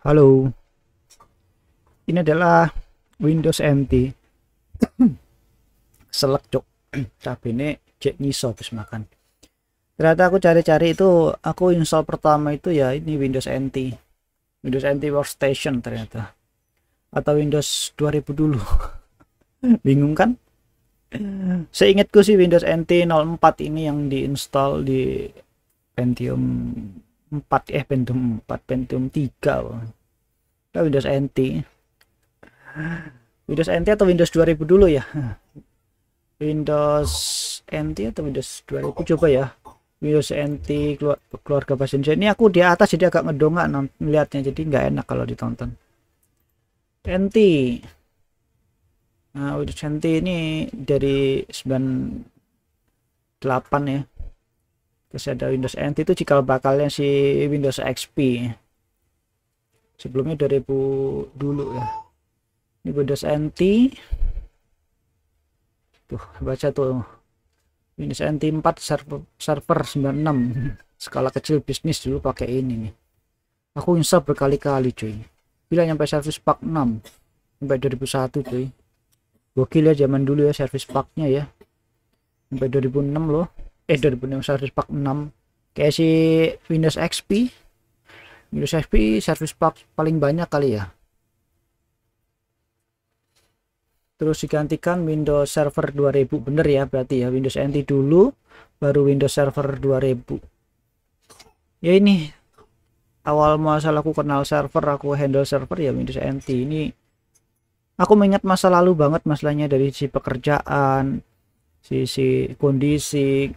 Halo. Ini adalah Windows NT. Selek cok. tapi ini cek Niso, habis makan. Ternyata aku cari-cari itu aku install pertama itu ya ini Windows NT. Windows NT Workstation ternyata. Atau Windows 2000 dulu. Bingung kan? Seingatku sih Windows NT 04 ini yang diinstal di Pentium 4 eh Pentium 4 Pentium 3 loh. Windows NT Windows NT atau Windows 2000 dulu ya Windows NT atau Windows 2000 coba ya Windows NT keluar, keluarga pasien ini aku di atas jadi agak ngedongak melihatnya jadi nggak enak kalau ditonton NT nah Windows NT ini dari 98 ya terus ada Windows NT itu cikal bakalnya si Windows XP sebelumnya 2000 dulu ya ini Windows NT tuh baca tuh Windows NT 4 server, server 96 skala kecil bisnis dulu pakai ini nih aku install berkali-kali cuy bila nyampe service pack 6 sampai 2001 cuy gokil ya zaman dulu ya service packnya ya sampai 2006 loh eh 2006 service pack 6 kayak si Windows XP Windows XP service pack paling banyak kali ya terus digantikan Windows Server 2000 bener ya berarti ya Windows NT dulu baru Windows Server 2000 ya ini awal masa aku kenal server aku handle server ya Windows NT ini aku mengingat masa lalu banget masalahnya dari si pekerjaan sisi kondisi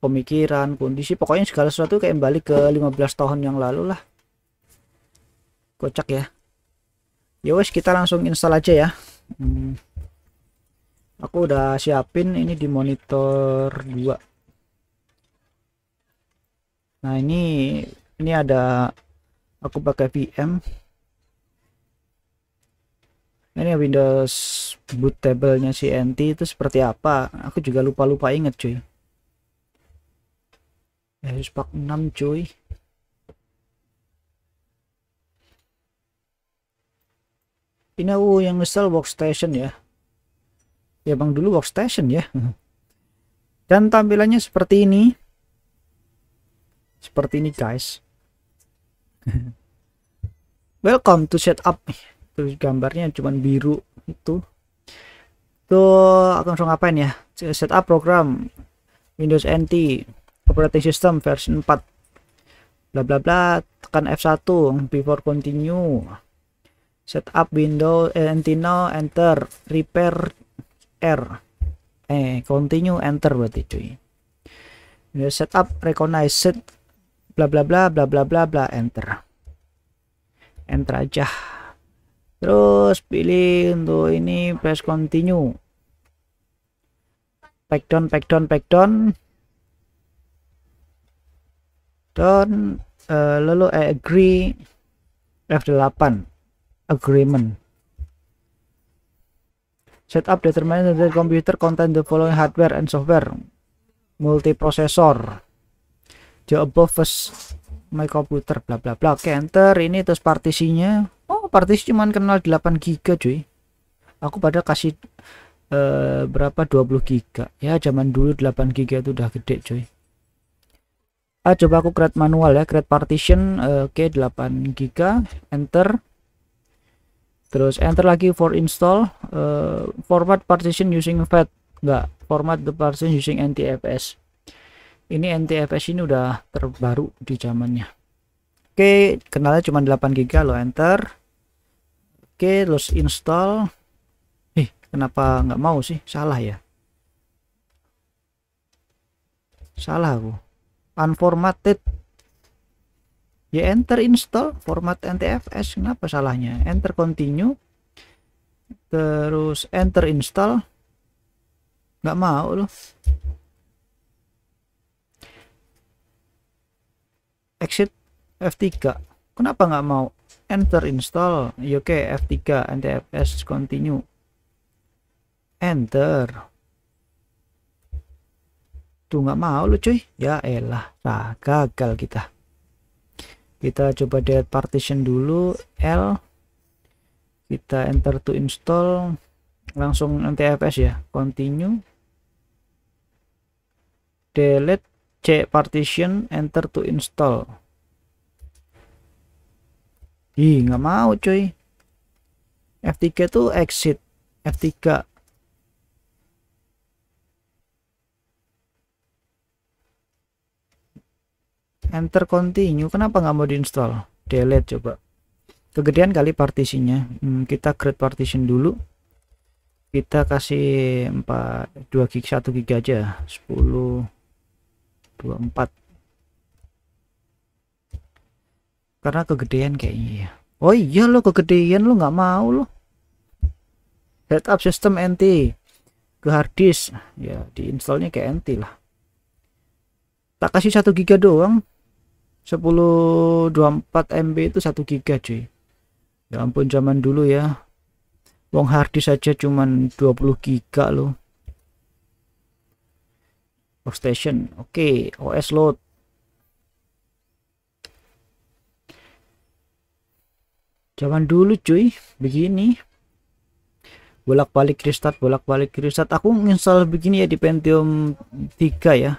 pemikiran kondisi pokoknya segala sesuatu kayak balik ke 15 tahun yang lalu lah kocak ya ya wes kita langsung install aja ya hmm. aku udah siapin ini di monitor 2 nah ini ini ada aku pakai VM ini Windows bootable-nya si NT itu seperti apa aku juga lupa-lupa inget cuy harus pak 6 cuy ini aku yang ngesel workstation ya ya bang dulu workstation ya dan tampilannya seperti ini seperti ini guys welcome to setup terus gambarnya cuman biru itu tuh akan langsung ngapain ya setup program Windows NT operating system versi 4 bla bla bla tekan F1 before continue setup window eh, Antino enter repair R eh continue enter berarti cuy ya, setup recognize set bla bla bla bla bla bla bla enter enter aja terus pilih untuk ini press continue back down back down back down Don, uh, lalu I agree F8 agreement setup determines that the computer content the following hardware and software multiprocessor the above first my computer bla bla bla okay, enter ini terus partisinya oh partisi cuma kenal 8 giga cuy aku pada kasih uh, berapa 20 giga ya zaman dulu 8 giga itu udah gede cuy ah, coba aku create manual ya create partition eh, oke okay, 8 giga enter terus enter lagi for install uh, format partition using FAT enggak format the partition using NTFS ini NTFS ini udah terbaru di zamannya oke okay, kenalnya cuma 8 giga lo enter oke okay, terus install eh, kenapa nggak mau sih salah ya salah aku unformatted ya enter install format ntfs kenapa salahnya enter continue terus enter install nggak mau loh exit F3 kenapa nggak mau enter install ya, oke okay, F3 ntfs continue enter Tuh nggak mau lu cuy. Ya elah, nah, gagal kita. Kita coba delete partition dulu L. Kita enter to install langsung NTFS ya. Continue. Delete C partition enter to install. Ih, nggak mau cuy. F3 tuh exit. F3 enter continue kenapa nggak mau diinstall delete coba kegedean kali partisinya hmm, kita create partition dulu kita kasih 4 2 gig 1 gig aja 10 24 karena kegedean kayaknya ya. oh iya lo kegedean lo nggak mau lo setup system NT ke hard ya diinstallnya kayak NT lah tak kasih satu giga doang 1024 MB itu 1 GB cuy ya ampun zaman dulu ya wong hardis saja cuman 20 GB loh workstation oke okay. OS load zaman dulu cuy begini bolak-balik restart bolak-balik restart aku install begini ya di Pentium 3 ya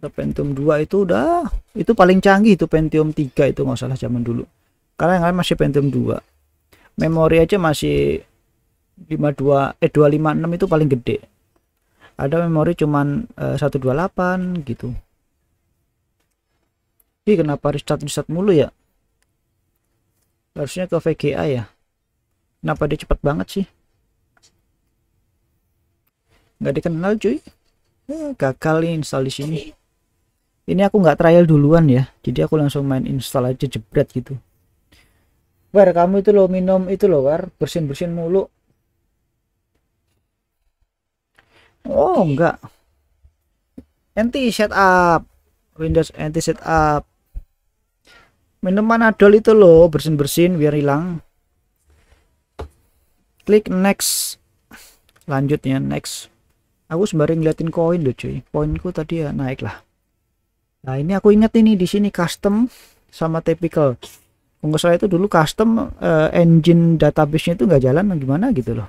kita Pentium 2 itu udah itu paling canggih itu Pentium 3 itu nggak salah zaman dulu karena yang lain masih Pentium 2 memori aja masih 52 eh 256 itu paling gede ada memori cuman eh, 128 gitu ini kenapa restart restart mulu ya harusnya ke VGA ya kenapa dia cepat banget sih nggak dikenal cuy eh, gagal install di sini ini aku nggak trial duluan ya jadi aku langsung main install aja jebret gitu War kamu itu lo minum itu lo War bersin-bersin mulu Oh enggak anti setup Windows anti setup minuman adol itu lo, bersin-bersin biar hilang klik next lanjutnya next aku sembari ngeliatin koin loh cuy poinku tadi ya naik lah Nah, ini aku ingat ini di sini custom sama typical. Enggak saya itu dulu custom uh, engine database-nya itu nggak jalan gimana gitu loh.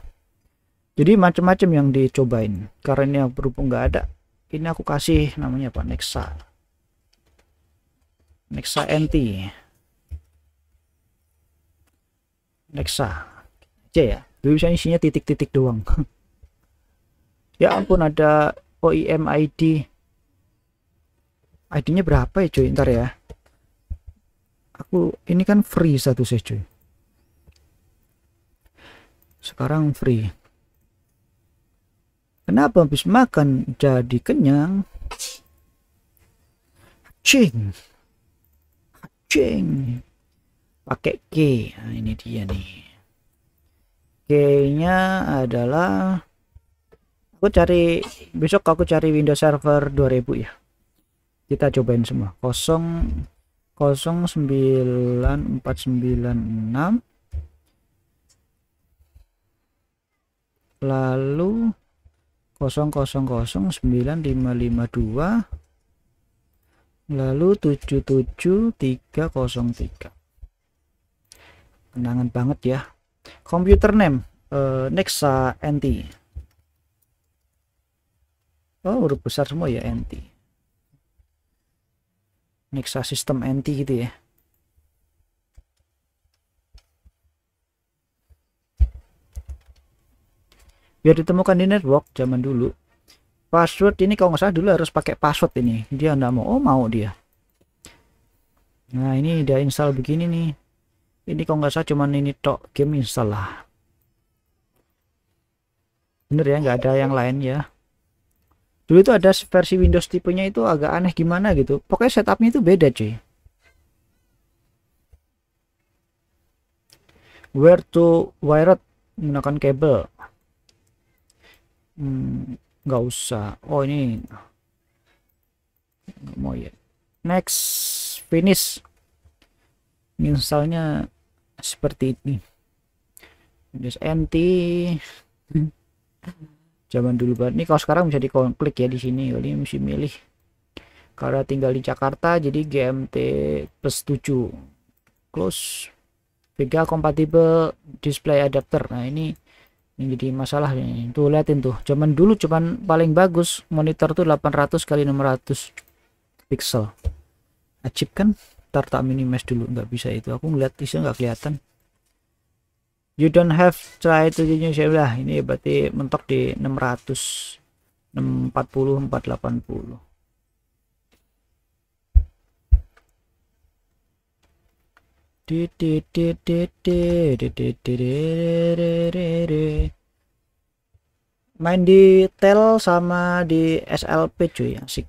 Jadi macam-macam yang dicobain. Karena ini yang berhubung nggak ada, ini aku kasih namanya apa? Nexa. Nexa NT. Nexa. C ya. Dulu bisa isinya titik-titik doang. ya ampun ada OIM ID ID-nya berapa ya cuy ntar ya aku ini kan free satu sih ya, cuy sekarang free kenapa habis makan jadi kenyang cing cing pakai K nah, ini dia nih K nya adalah aku cari besok aku cari Windows Server 2000 ya kita cobain semua 0 09496 lalu 0009552 lalu 77303 kenangan banget ya computer name uh, Nexa NT oh huruf besar semua ya NT Nexa sistem anti gitu ya biar ditemukan di network zaman dulu password ini kalau nggak salah dulu harus pakai password ini dia nggak mau oh mau dia nah ini dia install begini nih ini kalau nggak salah cuman ini tok game install lah bener ya nggak ada yang lain ya dulu itu ada versi Windows tipenya itu agak aneh gimana gitu pokoknya setupnya itu beda cuy where to wired menggunakan kabel hmm, nggak hmm, usah oh ini nggak mau ya next finish misalnya seperti ini just anti zaman dulu banget ini kalau sekarang bisa diklik ya di sini ini mesti milih karena tinggal di Jakarta jadi GMT plus 7 close Vega compatible display adapter nah ini menjadi jadi masalah ini tuh liatin tuh zaman dulu cuman paling bagus monitor tuh 800 kali 600 pixel ajib kan ntar tak dulu nggak bisa itu aku ngeliat isinya nggak kelihatan you don't have try to use lah ini berarti mentok di 600 640 480 di main di tel sama di SLP cuy asik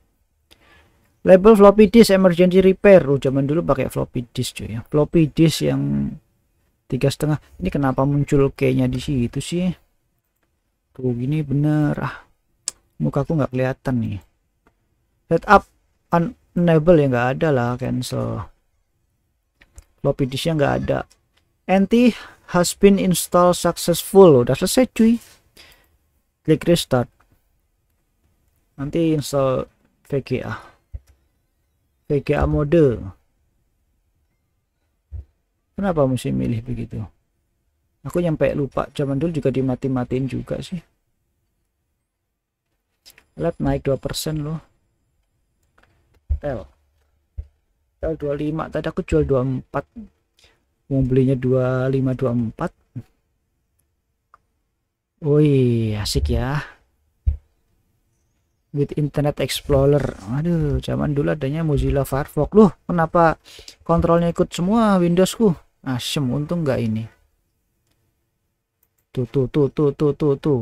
label floppy disk emergency repair lu zaman dulu pakai floppy disk cuy ya floppy disk yang tiga setengah ini kenapa muncul kayaknya di situ sih tuh gini bener ah muka aku nggak kelihatan nih setup enable ya nggak ada lah cancel lopidis disknya nggak ada anti has been installed successful udah selesai cuy klik restart nanti install VGA VGA mode Kenapa mesti milih begitu? Aku nyampe lupa zaman dulu juga dimati-matiin juga sih. Lihat naik 2% loh. Tel. Tel 25 tadi aku jual 24. Mau belinya 2524. Woi, iya, asik ya. With Internet Explorer. Aduh, zaman dulu adanya Mozilla Firefox. Loh, kenapa kontrolnya ikut semua Windowsku? asem untung nggak ini tuh tuh tuh tuh tuh tuh tuh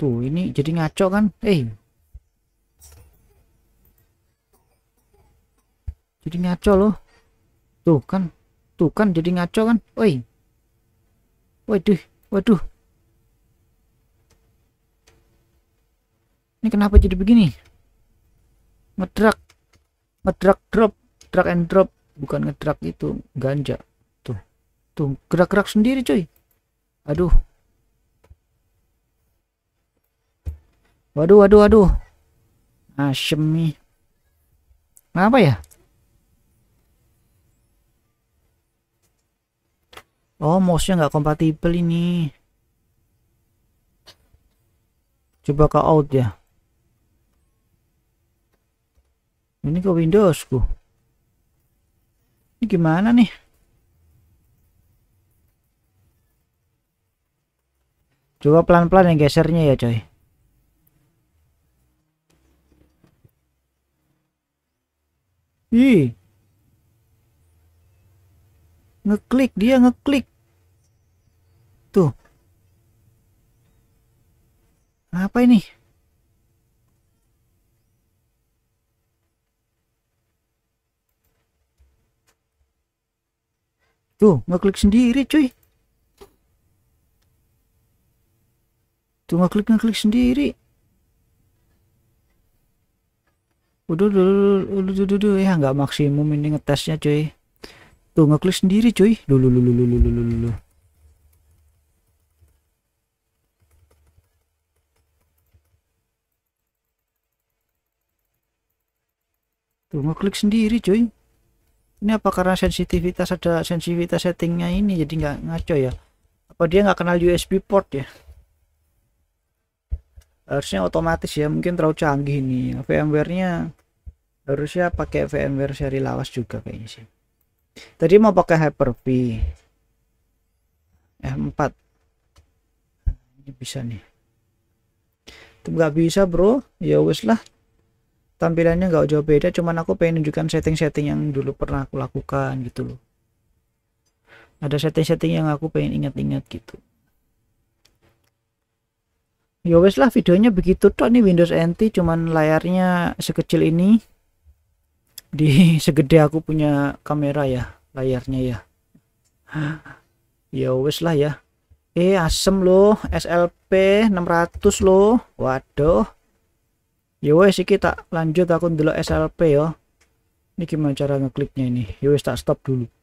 tuh ini jadi ngaco kan eh jadi ngaco loh tuh kan tuh kan jadi ngaco kan woi waduh waduh ini kenapa jadi begini ngedrak ngedrak drop drag and drop bukan ngedrak itu ganja tuh tuh gerak-gerak sendiri cuy aduh waduh waduh waduh asem nih apa ya oh mouse-nya nggak kompatibel ini coba ke out ya ini ke Windows ku ini gimana nih? Coba pelan-pelan yang gesernya ya coy. Ih. Ngeklik dia ngeklik. Tuh. Apa ini? Tuh, ngeklik sendiri, cuy. Tuh ngeklik ngeklik sendiri. Udah, udah, udah, udah, udah, ya nggak maksimum ini ngetesnya, cuy. Tuh ngeklik sendiri, cuy. Dulu, dulu, dulu, dulu, dulu. Tuh ngeklik sendiri, cuy ini apa karena sensitivitas ada sensitivitas settingnya ini jadi nggak ngaco ya apa dia nggak kenal USB port ya harusnya otomatis ya mungkin terlalu canggih ini. VMware-nya harusnya pakai VMware seri lawas juga kayaknya sih tadi mau pakai Hyper-V Eh 4 ini bisa nih itu nggak bisa bro ya wes lah tampilannya nggak jauh beda cuman aku pengen nunjukkan setting-setting yang dulu pernah aku lakukan gitu loh ada setting-setting yang aku pengen ingat-ingat gitu yowes ya wes lah videonya begitu tok nih Windows NT cuman layarnya sekecil ini di segede aku punya kamera ya layarnya ya ya wes lah ya eh asem loh SLP 600 loh waduh ya wes iki tak lanjut aku ndelok SLP yo ini gimana cara ngekliknya ini ya wes tak stop dulu